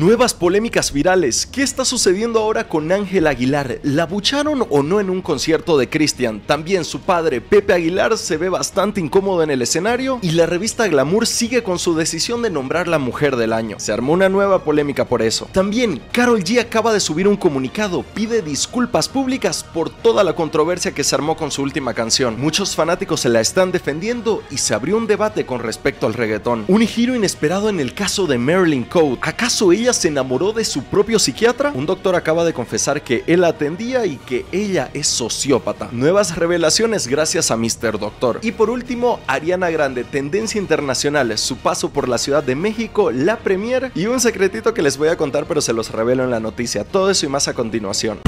Nuevas polémicas virales. ¿Qué está sucediendo ahora con Ángel Aguilar? ¿La bucharon o no en un concierto de Christian? También su padre, Pepe Aguilar, se ve bastante incómodo en el escenario y la revista Glamour sigue con su decisión de nombrar la mujer del año. Se armó una nueva polémica por eso. También, Carol G acaba de subir un comunicado, pide disculpas públicas por toda la controversia que se armó con su última canción. Muchos fanáticos se la están defendiendo y se abrió un debate con respecto al reggaetón. Un giro inesperado en el caso de Marilyn Code. ¿Acaso ella se enamoró de su propio psiquiatra? Un doctor acaba de confesar que él atendía y que ella es sociópata. Nuevas revelaciones gracias a Mr. Doctor. Y por último, Ariana Grande, tendencia internacional, su paso por la Ciudad de México, la premier y un secretito que les voy a contar pero se los revelo en la noticia. Todo eso y más a continuación.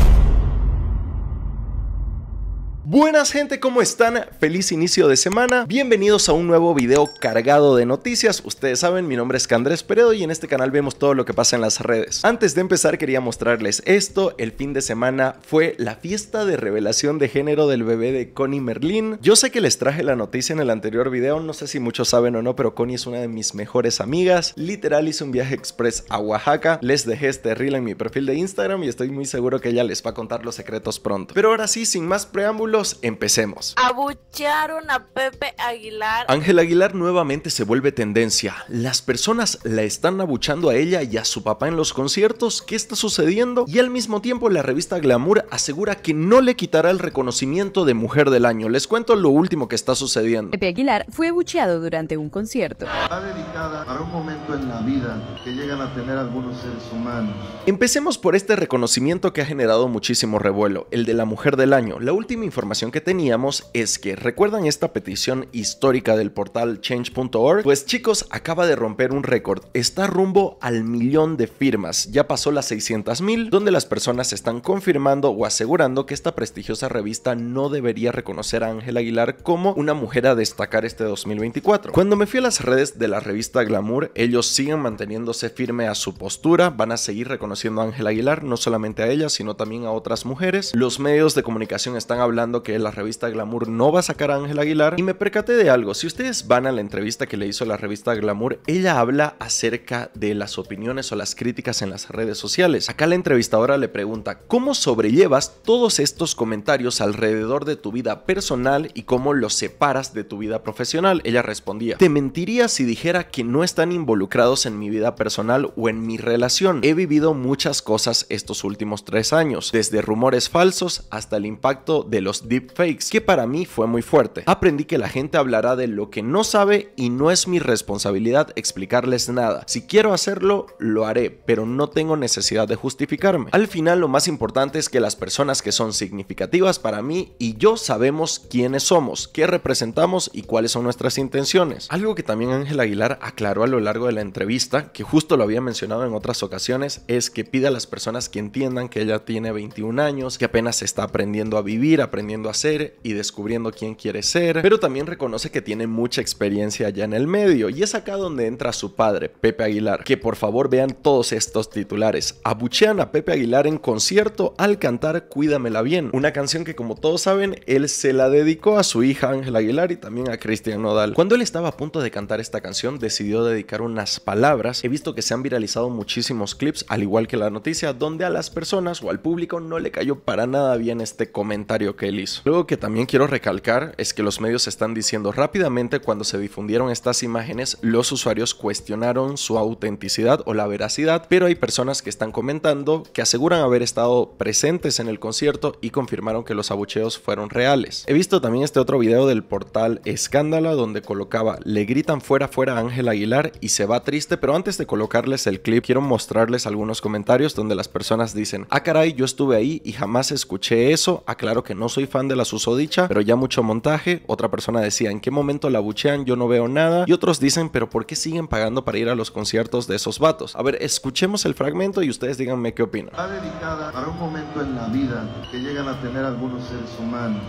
Buenas gente, ¿cómo están? Feliz inicio de semana. Bienvenidos a un nuevo video cargado de noticias. Ustedes saben, mi nombre es Candrés Peredo y en este canal vemos todo lo que pasa en las redes. Antes de empezar quería mostrarles esto. El fin de semana fue la fiesta de revelación de género del bebé de Connie Merlin. Yo sé que les traje la noticia en el anterior video, no sé si muchos saben o no, pero Connie es una de mis mejores amigas. Literal hice un viaje express a Oaxaca. Les dejé este reel en mi perfil de Instagram y estoy muy seguro que ella les va a contar los secretos pronto. Pero ahora sí, sin más preámbulos, empecemos. Abucharon a Pepe Aguilar. Ángel Aguilar nuevamente se vuelve tendencia. Las personas la están abuchando a ella y a su papá en los conciertos. ¿Qué está sucediendo? Y al mismo tiempo la revista Glamour asegura que no le quitará el reconocimiento de Mujer del Año. Les cuento lo último que está sucediendo. Pepe Aguilar fue abucheado durante un concierto. Está dedicada para un momento en la vida que llegan a tener algunos seres humanos. Empecemos por este reconocimiento que ha generado muchísimo revuelo, el de la Mujer del Año. La última información que teníamos es que, ¿recuerdan esta petición histórica del portal change.org? Pues chicos, acaba de romper un récord. Está rumbo al millón de firmas. Ya pasó las 600 mil, donde las personas están confirmando o asegurando que esta prestigiosa revista no debería reconocer a Ángel Aguilar como una mujer a destacar este 2024. Cuando me fui a las redes de la revista Glamour, ellos siguen manteniéndose firme a su postura, van a seguir reconociendo a Ángela Aguilar, no solamente a ella, sino también a otras mujeres. Los medios de comunicación están hablando que la revista Glamour no va a sacar a Ángel Aguilar y me percaté de algo. Si ustedes van a la entrevista que le hizo la revista Glamour, ella habla acerca de las opiniones o las críticas en las redes sociales. Acá la entrevistadora le pregunta, ¿cómo sobrellevas todos estos comentarios alrededor de tu vida personal y cómo los separas de tu vida profesional? Ella respondía, te mentiría si dijera que no están involucrados en mi vida personal o en mi relación. He vivido muchas cosas estos últimos tres años, desde rumores falsos hasta el impacto de los deepfakes, que para mí fue muy fuerte. Aprendí que la gente hablará de lo que no sabe y no es mi responsabilidad explicarles nada. Si quiero hacerlo, lo haré, pero no tengo necesidad de justificarme. Al final lo más importante es que las personas que son significativas para mí y yo sabemos quiénes somos, qué representamos y cuáles son nuestras intenciones. Algo que también Ángel Aguilar aclaró a lo largo de la entrevista, que justo lo había mencionado en otras ocasiones, es que pide a las personas que entiendan que ella tiene 21 años, que apenas está aprendiendo a vivir, aprendiendo Hacer a ser y descubriendo quién quiere ser, pero también reconoce que tiene mucha experiencia allá en el medio y es acá donde entra su padre, Pepe Aguilar, que por favor vean todos estos titulares. Abuchean a Pepe Aguilar en concierto al cantar Cuídamela bien, una canción que como todos saben, él se la dedicó a su hija Ángela Aguilar y también a Cristian Nodal. Cuando él estaba a punto de cantar esta canción, decidió dedicar unas palabras. He visto que se han viralizado muchísimos clips, al igual que la noticia, donde a las personas o al público no le cayó para nada bien este comentario que él Luego que también quiero recalcar es que los medios están diciendo rápidamente cuando se difundieron estas imágenes, los usuarios cuestionaron su autenticidad o la veracidad, pero hay personas que están comentando que aseguran haber estado presentes en el concierto y confirmaron que los abucheos fueron reales. He visto también este otro video del portal Escándala donde colocaba le gritan fuera fuera a Ángel Aguilar y se va triste, pero antes de colocarles el clip quiero mostrarles algunos comentarios donde las personas dicen, ah caray, yo estuve ahí y jamás escuché eso, aclaro que no soy fan de la susodicha, pero ya mucho montaje. Otra persona decía, ¿en qué momento la buchean? Yo no veo nada. Y otros dicen, ¿pero por qué siguen pagando para ir a los conciertos de esos vatos? A ver, escuchemos el fragmento y ustedes díganme qué opinan. Está dedicada para un momento en la vida que llegan a tener algunos seres humanos.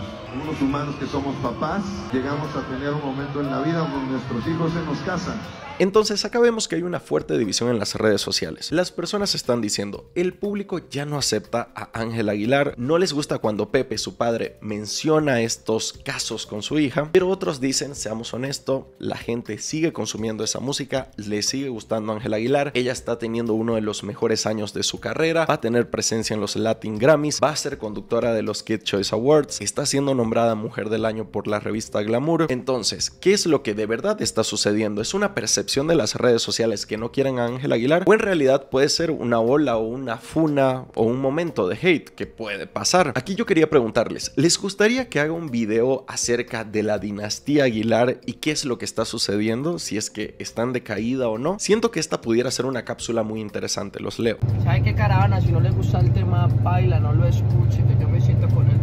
humanos que somos papás, llegamos a tener un momento en la vida nuestros hijos se nos casan. Entonces acá vemos que hay una fuerte división en las redes sociales. Las personas están diciendo, el público ya no acepta a Ángel Aguilar, no les gusta cuando Pepe, su padre, menciona estos casos con su hija, pero otros dicen, seamos honestos, la gente sigue consumiendo esa música, le sigue gustando a Ángel Aguilar, ella está teniendo uno de los mejores años de su carrera, va a tener presencia en los Latin Grammys, va a ser conductora de los Kid Choice Awards, está siendo nombrada Mujer del Año por la revista Glamour. Entonces, ¿qué es lo que de verdad está sucediendo? ¿Es una percepción de las redes sociales que no quieren a Ángel Aguilar? ¿O en realidad puede ser una ola o una funa o un momento de hate que puede pasar? Aquí yo quería preguntarles, ¿Les gustaría que haga un video acerca de la dinastía Aguilar y qué es lo que está sucediendo? Si es que están de caída o no. Siento que esta pudiera ser una cápsula muy interesante, los leo. ¿Saben qué caravana? Si no les gusta el tema, baila, no lo escuchen, que yo me siento con él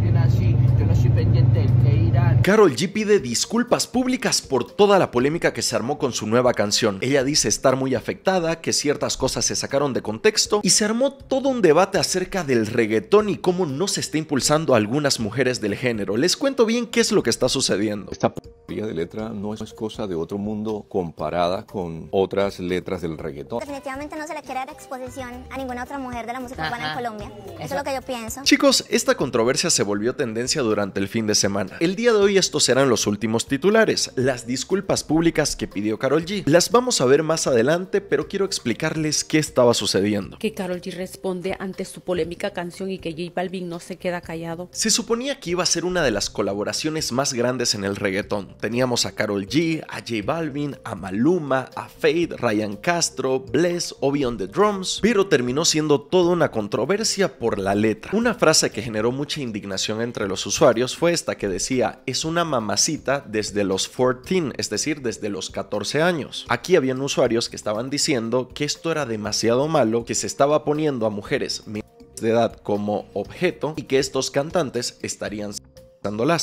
Carol G pide disculpas públicas por toda la polémica que se armó con su nueva canción. Ella dice estar muy afectada, que ciertas cosas se sacaron de contexto y se armó todo un debate acerca del reggaetón y cómo no se está impulsando a algunas mujeres del género. Les cuento bien qué es lo que está sucediendo. Esta de letra no es cosa de otro mundo comparada con otras letras del reggaetón. Definitivamente no se le quiere dar exposición a ninguna otra mujer de la música urbana en Colombia. Eso es lo que yo pienso. Chicos, esta controversia se volvió tendencia durante el fin de semana. El día de hoy estos eran los últimos titulares, las disculpas públicas que pidió Carol G. Las vamos a ver más adelante, pero quiero explicarles qué estaba sucediendo. Que Carol G responde ante su polémica canción y que J Balvin no se queda callado. Se suponía que iba a ser una de las colaboraciones más grandes en el reggaetón. Teníamos a Carol G, a J Balvin, a Maluma, a Fade, Ryan Castro, Bless, Obi Beyond the Drums, pero terminó siendo toda una controversia por la letra. Una frase que generó mucha indignación entre los usuarios fue esta que decía, es una mamacita desde los 14, es decir, desde los 14 años. Aquí habían usuarios que estaban diciendo que esto era demasiado malo, que se estaba poniendo a mujeres de edad como objeto y que estos cantantes estarían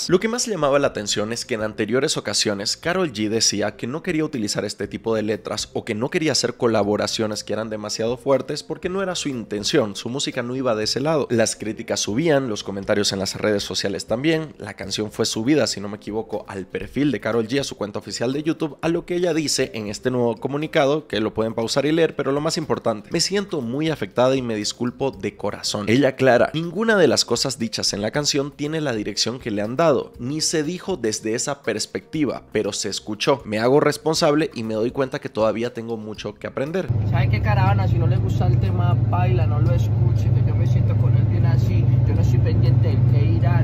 lo que más llamaba la atención es que en anteriores ocasiones Carol G decía que no quería utilizar este tipo de letras o que no quería hacer colaboraciones que eran demasiado fuertes porque no era su intención, su música no iba de ese lado. Las críticas subían, los comentarios en las redes sociales también, la canción fue subida, si no me equivoco, al perfil de Carol G, a su cuenta oficial de YouTube, a lo que ella dice en este nuevo comunicado, que lo pueden pausar y leer, pero lo más importante, me siento muy afectada y me disculpo de corazón. Ella aclara, ninguna de las cosas dichas en la canción tiene la dirección que le han dado, ni se dijo desde esa perspectiva, pero se escuchó. Me hago responsable y me doy cuenta que todavía tengo mucho que aprender. ¿Saben qué caravana? Si no le gusta el tema, baila, no lo escuche, yo me siento con yo no pendiente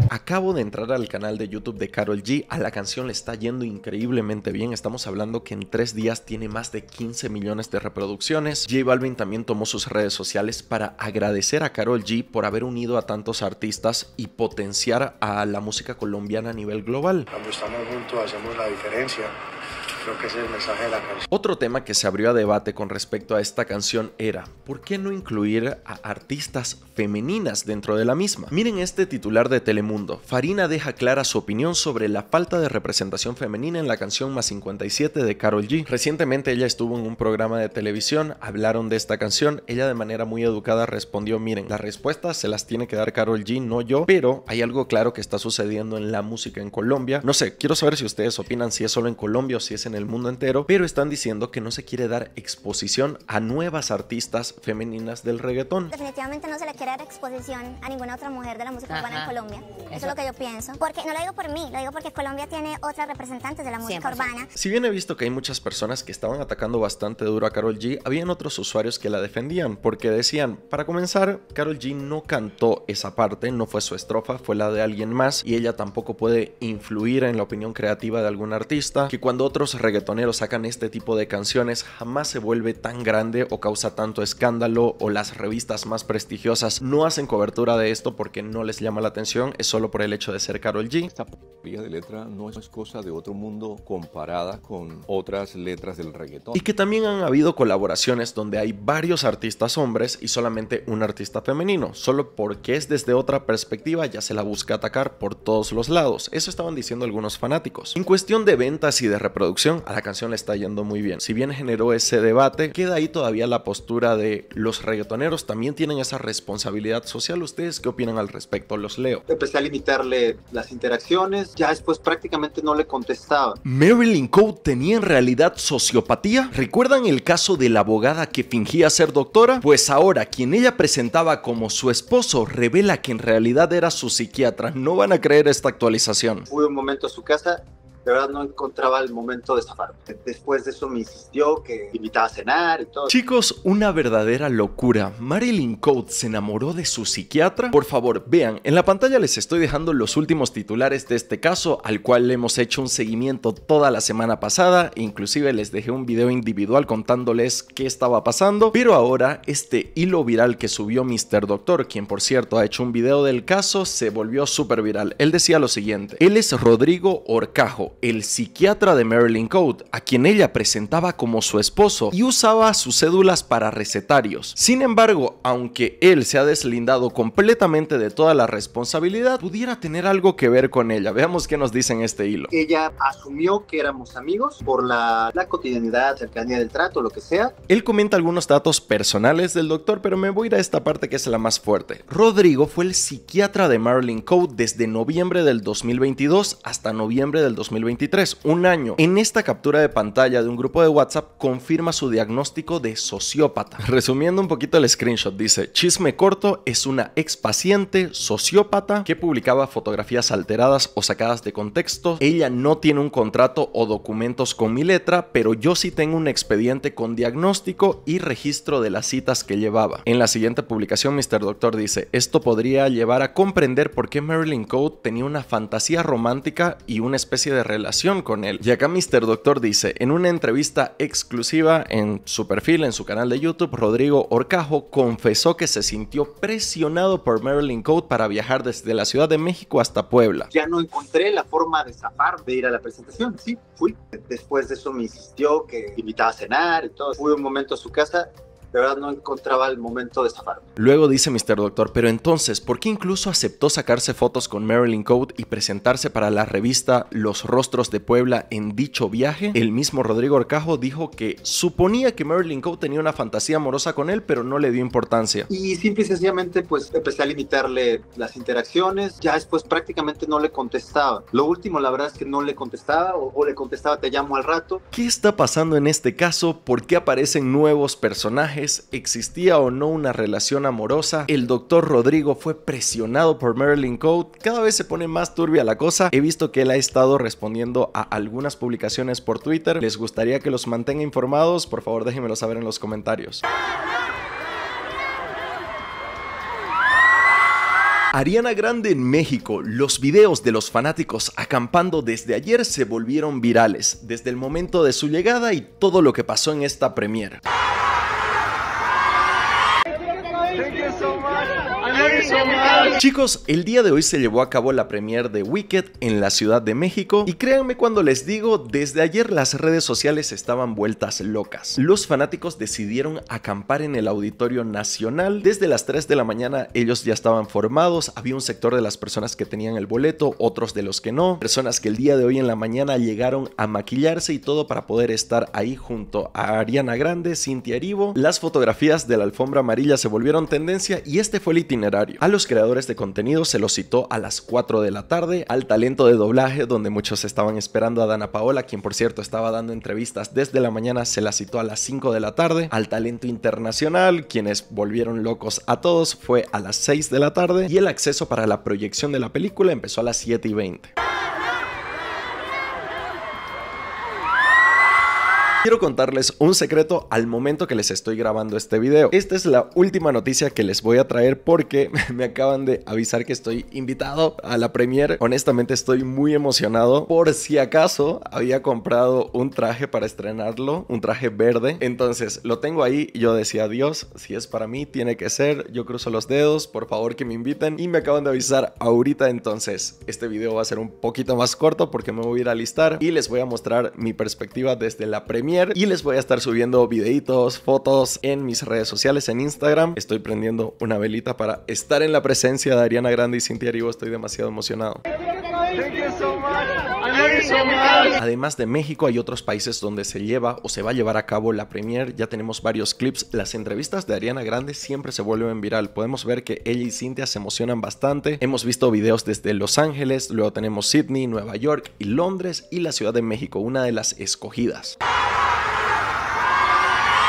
Acabo de entrar al canal de YouTube de Carol G, a la canción le está yendo increíblemente bien, estamos hablando que en tres días tiene más de 15 millones de reproducciones. J Balvin también tomó sus redes sociales para agradecer a Carol G por haber unido a tantos artistas y potenciar a la música colombiana a nivel global. Cuando estamos juntos hacemos la diferencia. Creo que ese el mensaje de la canción. Otro tema que se abrió a debate con respecto a esta canción era, ¿por qué no incluir a artistas femeninas dentro de la misma? Miren este titular de Telemundo. Farina deja clara su opinión sobre la falta de representación femenina en la canción Más 57 de Carol G. Recientemente ella estuvo en un programa de televisión, hablaron de esta canción, ella de manera muy educada respondió, miren, las respuestas se las tiene que dar Carol G, no yo, pero hay algo claro que está sucediendo en la música en Colombia. No sé, quiero saber si ustedes opinan si es solo en Colombia o si es en el mundo entero, pero están diciendo que no se quiere dar exposición a nuevas artistas femeninas del reggaetón. Definitivamente no se le quiere dar exposición a ninguna otra mujer de la música urbana en Colombia. Eso. es lo que yo pienso. Porque no lo digo por mí, lo digo porque Colombia tiene otras representantes de la música urbana. Si bien he visto que hay muchas personas que estaban atacando bastante duro a Carol G, habían otros usuarios que la defendían porque decían, para comenzar, Carol G no cantó esa parte, no fue su estrofa, fue la de alguien más y ella tampoco puede influir en la opinión creativa de algún artista, que cuando otros reggaetoneros sacan este tipo de canciones jamás se vuelve tan grande o causa tanto escándalo o las revistas más prestigiosas no hacen cobertura de esto porque no les llama la atención, es solo por el hecho de ser Carol G. Esta de letra no es cosa de otro mundo comparada con otras letras del reggaetón. Y que también han habido colaboraciones donde hay varios artistas hombres y solamente un artista femenino, solo porque es desde otra perspectiva ya se la busca atacar por todos los lados. Eso estaban diciendo algunos fanáticos. En cuestión de ventas y de reproducción, a la canción le está yendo muy bien. Si bien generó ese debate, queda ahí todavía la postura de los reggaetoneros también tienen esa responsabilidad social. ¿Ustedes qué opinan al respecto? Los leo. Empecé a limitarle las interacciones, ya después prácticamente no le contestaba. ¿Marilyn Coe tenía en realidad sociopatía? ¿Recuerdan el caso de la abogada que fingía ser doctora? Pues ahora quien ella presentaba como su esposo revela que en realidad era su psiquiatra. No van a creer esta actualización. Fui un momento a su casa de verdad no encontraba el momento de estafar. Después de eso me insistió que invitaba a cenar y todo. Chicos, una verdadera locura. Marilyn Coates se enamoró de su psiquiatra. Por favor, vean, en la pantalla les estoy dejando los últimos titulares de este caso, al cual le hemos hecho un seguimiento toda la semana pasada. Inclusive les dejé un video individual contándoles qué estaba pasando. Pero ahora, este hilo viral que subió Mr. Doctor, quien por cierto ha hecho un video del caso, se volvió súper viral. Él decía lo siguiente, él es Rodrigo Orcajo, el psiquiatra de Marilyn Code, a quien ella presentaba como su esposo y usaba sus cédulas para recetarios. Sin embargo, aunque él se ha deslindado completamente de toda la responsabilidad, pudiera tener algo que ver con ella. Veamos qué nos dice en este hilo. Ella asumió que éramos amigos por la, la cotidianidad, cercanía del trato, lo que sea. Él comenta algunos datos personales del doctor, pero me voy a ir a esta parte que es la más fuerte. Rodrigo fue el psiquiatra de Marilyn Code desde noviembre del 2022 hasta noviembre del 2023 23, un año. En esta captura de pantalla de un grupo de WhatsApp confirma su diagnóstico de sociópata. Resumiendo un poquito el screenshot, dice, chisme corto es una ex paciente sociópata que publicaba fotografías alteradas o sacadas de contexto. Ella no tiene un contrato o documentos con mi letra, pero yo sí tengo un expediente con diagnóstico y registro de las citas que llevaba. En la siguiente publicación, Mr. Doctor dice, esto podría llevar a comprender por qué Marilyn Code tenía una fantasía romántica y una especie de relación con él. Y acá Mr. Doctor dice, en una entrevista exclusiva en su perfil, en su canal de YouTube, Rodrigo Orcajo confesó que se sintió presionado por Marilyn Code para viajar desde la Ciudad de México hasta Puebla. Ya no encontré la forma de zafar, de ir a la presentación, sí, fui. Después de eso me insistió que invitaba a cenar y todo. Fui un momento a su casa de verdad no encontraba el momento de zafarlo. Luego dice Mr. Doctor, pero entonces, ¿por qué incluso aceptó sacarse fotos con Marilyn Code y presentarse para la revista Los Rostros de Puebla en dicho viaje? El mismo Rodrigo Orcajo dijo que suponía que Marilyn Code tenía una fantasía amorosa con él, pero no le dio importancia. Y simple y sencillamente, pues empecé a limitarle las interacciones. Ya después prácticamente no le contestaba. Lo último, la verdad es que no le contestaba o le contestaba te llamo al rato. ¿Qué está pasando en este caso? ¿Por qué aparecen nuevos personajes? existía o no una relación amorosa. El doctor Rodrigo fue presionado por Marilyn Code. Cada vez se pone más turbia la cosa. He visto que él ha estado respondiendo a algunas publicaciones por Twitter. ¿Les gustaría que los mantenga informados? Por favor, déjenmelo saber en los comentarios. Ariana Grande en México, los videos de los fanáticos acampando desde ayer se volvieron virales, desde el momento de su llegada y todo lo que pasó en esta premiere. so Chicos, el día de hoy se llevó a cabo la premier de Wicked en la Ciudad de México y créanme cuando les digo, desde ayer las redes sociales estaban vueltas locas. Los fanáticos decidieron acampar en el Auditorio Nacional. Desde las 3 de la mañana ellos ya estaban formados, había un sector de las personas que tenían el boleto, otros de los que no, personas que el día de hoy en la mañana llegaron a maquillarse y todo para poder estar ahí junto a Ariana Grande, Cintia Erivo. Las fotografías de la alfombra amarilla se volvieron tendencia y este fue el itinerario. A los creadores de contenido se lo citó a las 4 de la tarde al talento de doblaje, donde muchos estaban esperando a Dana Paola, quien por cierto estaba dando entrevistas desde la mañana, se la citó a las 5 de la tarde, al talento internacional, quienes volvieron locos a todos, fue a las 6 de la tarde y el acceso para la proyección de la película empezó a las 7 y 20. Quiero contarles un secreto al momento que les estoy grabando este video. Esta es la última noticia que les voy a traer porque me acaban de avisar que estoy invitado a la Premiere. Honestamente estoy muy emocionado por si acaso había comprado un traje para estrenarlo, un traje verde. Entonces lo tengo ahí y yo decía, Dios, si es para mí, tiene que ser. Yo cruzo los dedos, por favor que me inviten. Y me acaban de avisar ahorita, entonces este video va a ser un poquito más corto porque me voy a ir a listar y les voy a mostrar mi perspectiva desde la Premiere y les voy a estar subiendo videitos, fotos en mis redes sociales, en Instagram. Estoy prendiendo una velita para estar en la presencia de Ariana Grande y Cintia Erivo. Estoy demasiado emocionado. Además de México, hay otros países donde se lleva o se va a llevar a cabo la premier. Ya tenemos varios clips. Las entrevistas de Ariana Grande siempre se vuelven viral. Podemos ver que ella y Cynthia se emocionan bastante. Hemos visto videos desde Los Ángeles, luego tenemos Sydney, Nueva York y Londres y la Ciudad de México, una de las escogidas.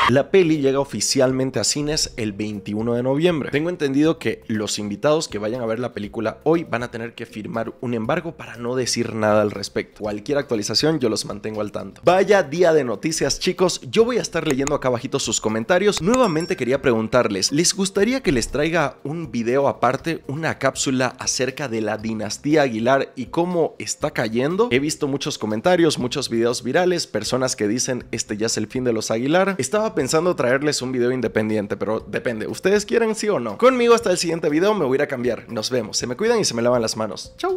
La peli llega oficialmente a cines el 21 de noviembre. Tengo entendido que los invitados que vayan a ver la película hoy van a tener que firmar un embargo para no decir nada al respecto. Cualquier actualización yo los mantengo al tanto. Vaya día de noticias chicos, yo voy a estar leyendo acá abajito sus comentarios. Nuevamente quería preguntarles, ¿les gustaría que les traiga un video aparte, una cápsula acerca de la dinastía Aguilar y cómo está cayendo? He visto muchos comentarios, muchos videos virales, personas que dicen este ya es el fin de los Aguilar. Estaba pensando traerles un video independiente, pero depende. ¿Ustedes quieren sí o no? Conmigo hasta el siguiente video, me voy a ir a cambiar. Nos vemos. Se me cuidan y se me lavan las manos. Chau.